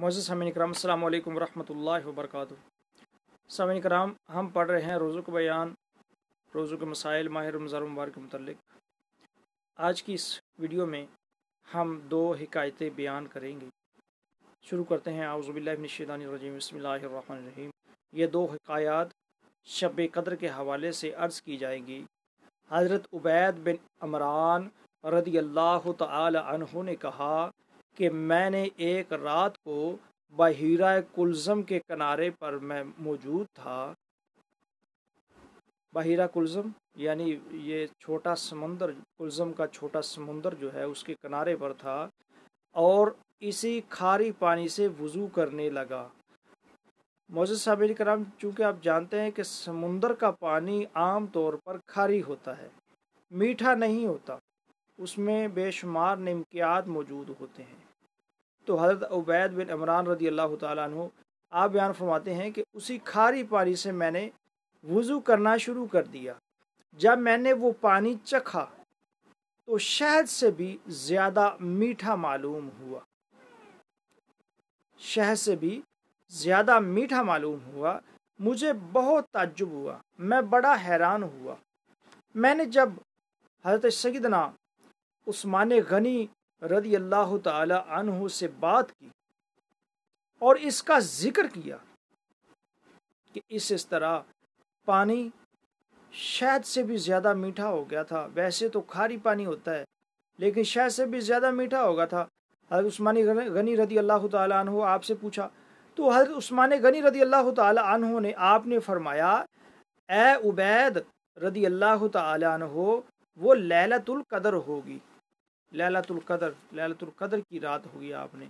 Moz समिन कराम अल्लाम वरहमल वर्क समिन कराम हम पढ़ रहे हैं रोज़ों के बयान रोज़ों के मसाइल माहिर रमज़ान मुबारक के मतलब आज की इस वीडियो में हम दो हकायतें बयान करेंगे शुरू करते हैं आउज़बिल्लाशदानरजीम बसमीम ये दो हकायात शब कदर के हवाले से अर्ज़ की जाएंगी हज़रत उबैद बिन अमरान रदी अल्लाह तहों ने कहा कि मैंने एक रात को बहिरा कुलज़म के किनारे पर मैं मौजूद था बहिरा कुलज़म यानी ये छोटा समंदर कुलज़म का छोटा समंदर जो है उसके किनारे पर था और इसी खारी पानी से वज़ू करने लगा मौजूद साहब कराम चूँकि आप जानते हैं कि समुंदर का पानी आम तौर पर खारी होता है मीठा नहीं होता उसमें बेशुमार नमकियात मौजूद होते हैं तो हज़रत उबैद बिन इमरान रदी अल्लाह तु आप बयान फरमाते हैं कि उसी खारी पानी से मैंने वज़ू करना शुरू कर दिया जब मैंने वो पानी चखा तो शहद से भी ज़्यादा मीठा मालूम हुआ शहद से भी ज़्यादा मीठा मालूम हुआ मुझे बहुत ताज्जुब हुआ मैं बड़ा हैरान हुआ मैंने जब हजरत सगदना उस्मान गनी रदी अल्लाह तहु से बात की और इसका जिक्र किया कि इस इस तरह पानी शहद से भी ज़्यादा मीठा हो गया था वैसे तो खारी पानी होता है लेकिन शहद से भी ज़्यादा मीठा हो गया था हजरत उस्मान गनी रदी अल्लाह तन आपसे पूछा तो हजरत उस्मान गनी रदी अल्लाह तु ने आपने फरमाया ए उबैद रदी अल्लाह तु वो लैलतुल कदर होगी लैलतुल्कदर लैलतुल्कदर की रात होगी आपने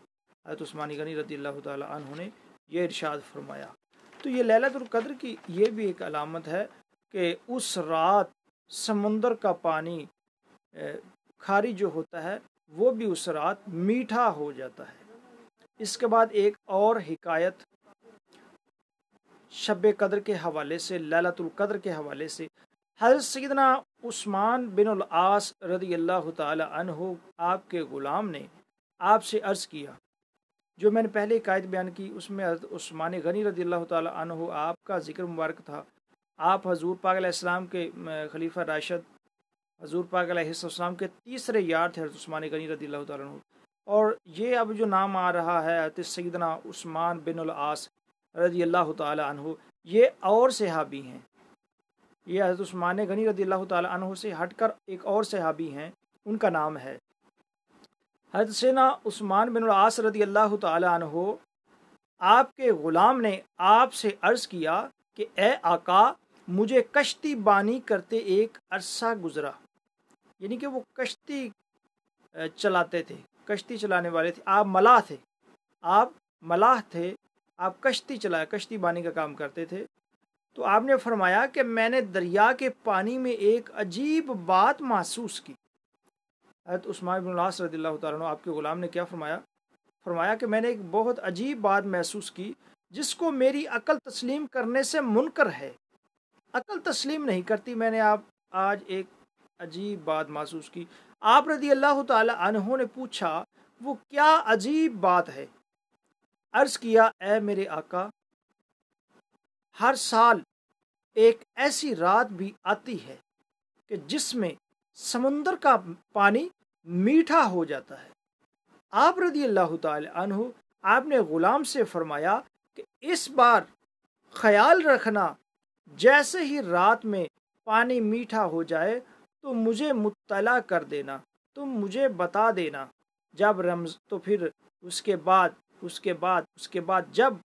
हजरत उस्मानी गनी रदी अल्लाह तह ने यह इरशाद फरमाया तो ये लैलतुल्कदर की ये भी एक अलामत है कि उस रात समुंदर का पानी खारी जो होता है वो भी उस रात मीठा हो जाता है इसके बाद एक और हिकायत शब कदर के हवाले से ललतुल्कदर के हवाले से हजरत सैदना उस्मान बिन आस रदी अल्लाह तहु आपके ग़ुलाम ने आपसे अर्ज़ किया जो मैंने पहले कायद बयान की उसमें हजरत उस्मान गनी रदी अल्लाह तहु आपका ज़िक्र मुबारक था आप हजूर पाक इस्लाम के खलीफा राशद हजूर पाक इस्लाम के तीसरे यार थे हजरत उस्मान गनी रदी अल्लाह तहो और ये अब जो नाम आ रहा है हजरत सैदना उस्मान बिन आस रदी अल्लाह तहु ये और सहाबी हैं ये हज़रत उस्मान गनी रदी अल्लाह तह से कर एक और सहाबी हैं उनका नाम है हजरत सेना उस्मान बिन आस रदी अल्लाह तह आपके ग़ुलाम ने आपसे अर्ज़ किया कि ए आका मुझे कश्ती बानी करते एक अरसा गुज़रा यानी कि वो कश्ती चलाते थे कश्ती चलाने वाले थे आप मलाह थे आप मलाह थे आप कश्ती चलाए कश्ती बानी का काम करते थे तो आपने फरमाया कि मैंने दरिया के पानी में एक अजीब बात महसूस की हजरत उस्मान बिन रदी आपके ग़ुलाम ने क्या फरमाया फरमाया कि मैंने एक बहुत अजीब बात महसूस की जिसको मेरी अकल तस्लीम करने से मुनकर है अकल तस्लीम नहीं करती मैंने आप आज एक अजीब बात महसूस की आप रदी अल्लाह तहों ने पूछा वो क्या अजीब बात है अर्ज़ किया ए मेरे आका हर साल एक ऐसी रात भी आती है कि जिसमें समुंदर का पानी मीठा हो जाता है आप रदी अल्लाह तु आपने ग़ुलाम से फरमाया कि इस बार ख्याल रखना जैसे ही रात में पानी मीठा हो जाए तो मुझे मुतला कर देना तुम मुझे बता देना जब रमज तो फिर उसके बाद उसके बाद उसके बाद जब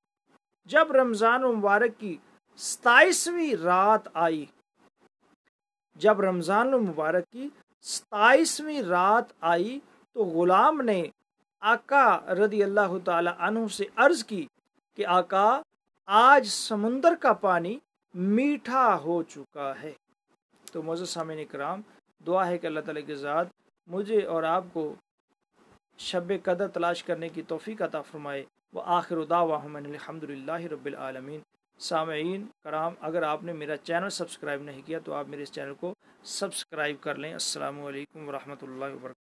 जब रमज़ान मुबारक की सताईसवीं रात आई जब रमज़ान मुबारक की सताईसवीं रात आई तो ग़ुलाम ने आका रदी अल्लाह तु से अर्ज़ की कि आका आज समुंदर का पानी मीठा हो चुका है तो मज़ सामिन कराम दुआ है कि अल्लाह ताला के ज़ात मुझे और आपको शब कदर तलाश करने की तोफ़ी का फ़रमाए व आखिर उदा हमन रबालमीन सामीन कराम अगर आपने मेरा चैनल सब्सक्राइब नहीं किया तो आप मेरे इस चैनल को सब्सक्राइब कर लें असल वरहमल वर्क